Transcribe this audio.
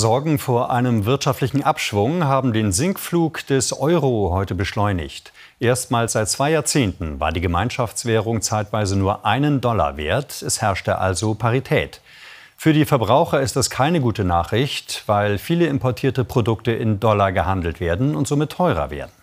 Sorgen vor einem wirtschaftlichen Abschwung haben den Sinkflug des Euro heute beschleunigt. Erstmals seit zwei Jahrzehnten war die Gemeinschaftswährung zeitweise nur einen Dollar wert, es herrschte also Parität. Für die Verbraucher ist das keine gute Nachricht, weil viele importierte Produkte in Dollar gehandelt werden und somit teurer werden.